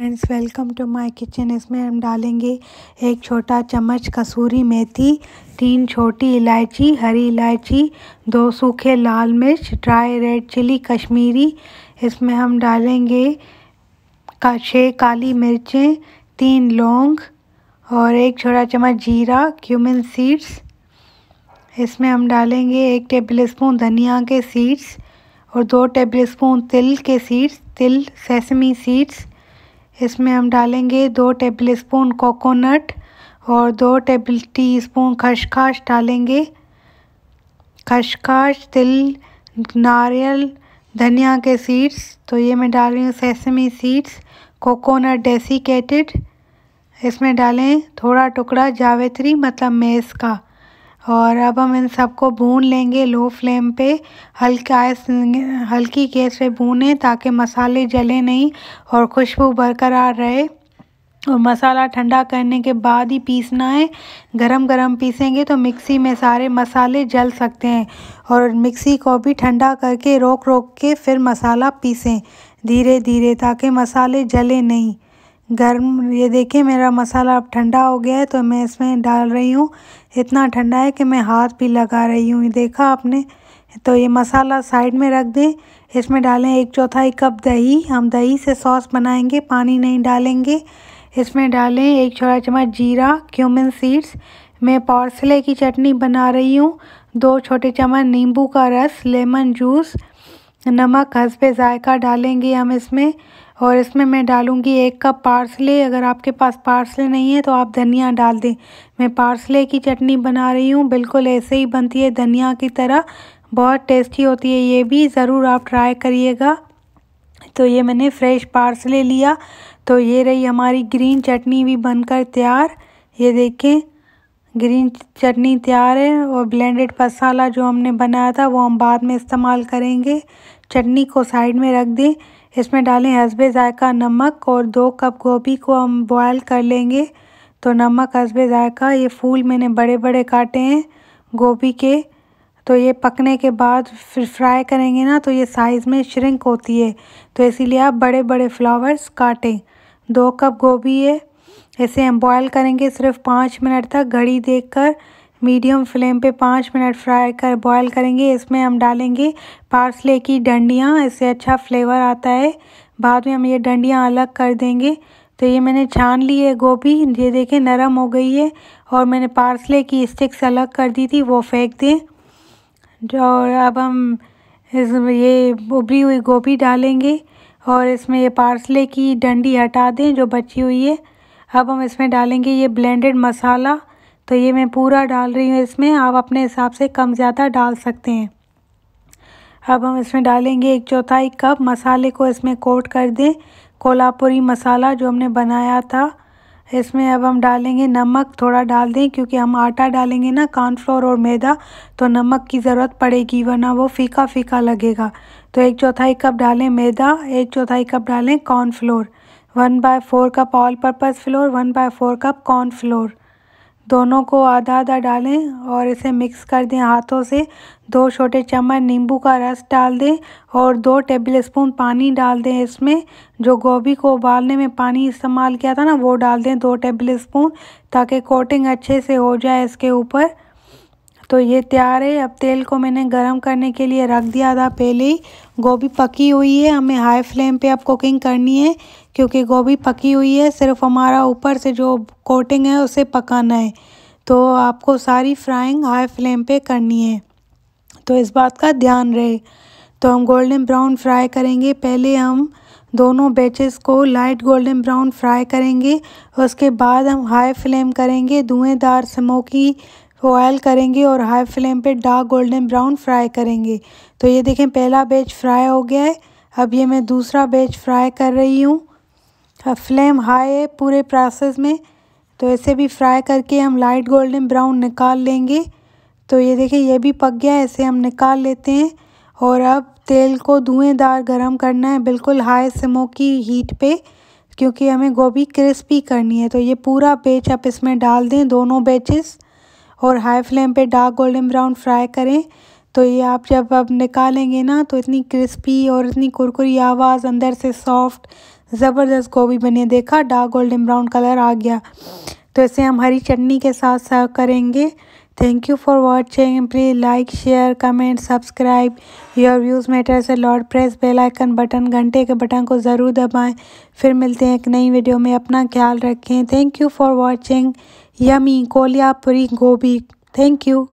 friends welcome to my kitchen इसमें हम डालेंगे एक छोटा चम्मच कसूरी मेथी तीन छोटी इलायची हरी इलायची दो सूखे लाल मिर्च ड्राई रेड चिली कश्मीरी इसमें हम डालेंगे का छः काली मिर्चें तीन लौंग और एक छोटा चम्मच जीरा क्यूमिन सीड्स इसमें हम डालेंगे एक टेबल स्पून धनिया के सीड्स और दो टेबल स्पून तिल के सीड्स तिल सेसमी सीड्स इसमें हम डालेंगे दो टेबल स्पून कोकोनट और दो टेबल टी स्पून खशखाश डालेंगे खशखाश तिल नारियल धनिया के सीड्स तो ये मैं डाल रही हूँ सेसमी सीड्स कोकोनट डेसिकेटेड इसमें डालें थोड़ा टुकड़ा जावेत्री मतलब मेस का और अब हम इन सबको भून लेंगे लो फ्लेम पे हल्का हल्की गैस पे भूनें ताकि मसाले जले नहीं और खुशबू बरकरार रहे और मसाला ठंडा करने के बाद ही पीसना है गरम गरम पीसेंगे तो मिक्सी में सारे मसाले जल सकते हैं और मिक्सी को भी ठंडा करके रोक रोक के फिर मसाला पीसें धीरे धीरे ताकि मसाले जले नहीं गर्म ये देखिए मेरा मसाला अब ठंडा हो गया है तो मैं इसमें डाल रही हूँ इतना ठंडा है कि मैं हाथ भी लगा रही हूँ देखा आपने तो ये मसाला साइड में रख दें इसमें डालें एक चौथाई कप दही हम दही से सॉस बनाएंगे पानी नहीं डालेंगे इसमें डालें एक छोटा चम्मच जीरा क्यूमिन सीड्स मैं पार्सले की चटनी बना रही हूँ दो छोटे चम्मच नींबू का रस लेमन जूस नमक हंसपे जायका डालेंगे हम इसमें और इसमें मैं डालूँगी एक कप पार्सले अगर आपके पास पार्सले नहीं है तो आप धनिया डाल दें मैं पार्सले की चटनी बना रही हूँ बिल्कुल ऐसे ही बनती है धनिया की तरह बहुत टेस्टी होती है ये भी ज़रूर आप ट्राई करिएगा तो ये मैंने फ्रेश पार्सले लिया तो ये रही हमारी ग्रीन चटनी भी बनकर तैयार ये देखें ग्रीन चटनी तैयार है और ब्लेंडेड मसाला जो हमने बनाया था वो हम बाद में इस्तेमाल करेंगे चटनी को साइड में रख दें इसमें डालें हसबे ज़ायका नमक और दो कप गोभी को हम बॉयल कर लेंगे तो नमक हसबे ज़ायका ये फूल मैंने बड़े बड़े काटे हैं गोभी के तो ये पकने के बाद फिर फ्राई करेंगे ना तो ये साइज़ में श्रिंक होती है तो इसीलिए आप बड़े बड़े फ्लावर्स काटें दो कप गोभी है इसे हम बॉयल करेंगे सिर्फ पाँच मिनट तक घड़ी देखकर मीडियम फ्लेम पे पाँच मिनट फ्राई कर बॉयल करेंगे इसमें हम डालेंगे पार्सले की डंडियाँ इससे अच्छा फ्लेवर आता है बाद में हम ये डंडियाँ अलग कर देंगे तो ये मैंने छान ली है गोभी ये देखें नरम हो गई है और मैंने पार्सले की स्टिक्स अलग कर दी थी वो फेंक दें और अब हम इस ये उबरी हुई गोभी डालेंगे और इसमें ये पार्सले की डंडी हटा दें जो बची हुई है अब हम इसमें डालेंगे ये ब्लेंडेड मसाला तो ये मैं पूरा डाल रही हूँ इसमें आप अपने हिसाब से कम ज़्यादा डाल सकते हैं अब हम इसमें डालेंगे एक चौथाई कप मसाले को इसमें कोट कर दें कोलापुरी मसाला जो हमने बनाया था इसमें अब हम डालेंगे नमक थोड़ा डाल दें क्योंकि हम आटा डालेंगे ना कॉर्नफ्लोर और मैदा तो नमक की ज़रूरत पड़ेगी वरना वो फीका फीका लगेगा तो एक चौथाई कप डालें मैदा एक चौथाई कप डालें cornflour one by four cup all purpose flour one by four cup cornflour दोनों को आधा आधा डालें और इसे मिक्स कर दें हाथों से दो छोटे चम्मच नींबू का रस डाल दें और दो टेबल स्पून पानी डाल दें इसमें जो गोभी को उबालने में पानी इस्तेमाल किया था ना वो डाल दें दो टेबल स्पून ताकि कोटिंग अच्छे से हो जाए इसके ऊपर तो ये तैयार है अब तेल को मैंने गरम करने के लिए रख दिया था पहले ही गोभी पकी हुई है हमें हाई फ्लेम पे अब कुकिंग करनी है क्योंकि गोभी पकी हुई है सिर्फ हमारा ऊपर से जो कोटिंग है उसे पकाना है तो आपको सारी फ्राइंग हाई फ्लेम पे करनी है तो इस बात का ध्यान रहे तो हम गोल्डन ब्राउन फ्राई करेंगे पहले हम दोनों बैचेस को लाइट गोल्डन ब्राउन फ्राई करेंगे उसके बाद हम हाई फ्लेम करेंगे धुएँदार स्मोकी को ऑयल करेंगे और हाई फ्लेम पे डार्क गोल्डन ब्राउन फ्राई करेंगे तो ये देखें पहला बैच फ्राई हो गया है अब ये मैं दूसरा बैच फ्राई कर रही हूँ फ्लेम हाई है पूरे प्रोसेस में तो ऐसे भी फ्राई करके हम लाइट गोल्डन ब्राउन निकाल लेंगे तो ये देखें ये भी पक गया ऐसे हम निकाल लेते हैं और अब तेल को धुएँदार गरम करना है बिल्कुल हाई स्मोकी हीट पे क्योंकि हमें गोभी क्रिस्पी करनी है तो ये पूरा बेच आप इसमें डाल दें दोनों बेचेस और हाई फ्लेम पे डार्क गोल्डन ब्राउन फ्राई करें तो ये आप जब अब निकालेंगे ना तो इतनी क्रिस्पी और इतनी कुरकुरी आवाज़ अंदर से सॉफ्ट ज़बरदस्त गोभी बने देखा डार्क गोल्डन ब्राउन कलर आ गया तो इसे हम हरी चटनी के साथ सर्व करेंगे thank you for watching please like share comment subscribe your views matter से लॉर्ड प्रेस बेल आइकन बटन घंटे के बटन को ज़रूर दबाएं फिर मिलते हैं एक नई वीडियो में अपना ख्याल रखें thank you for watching yummy Kolhapuri गोभी थैंक यू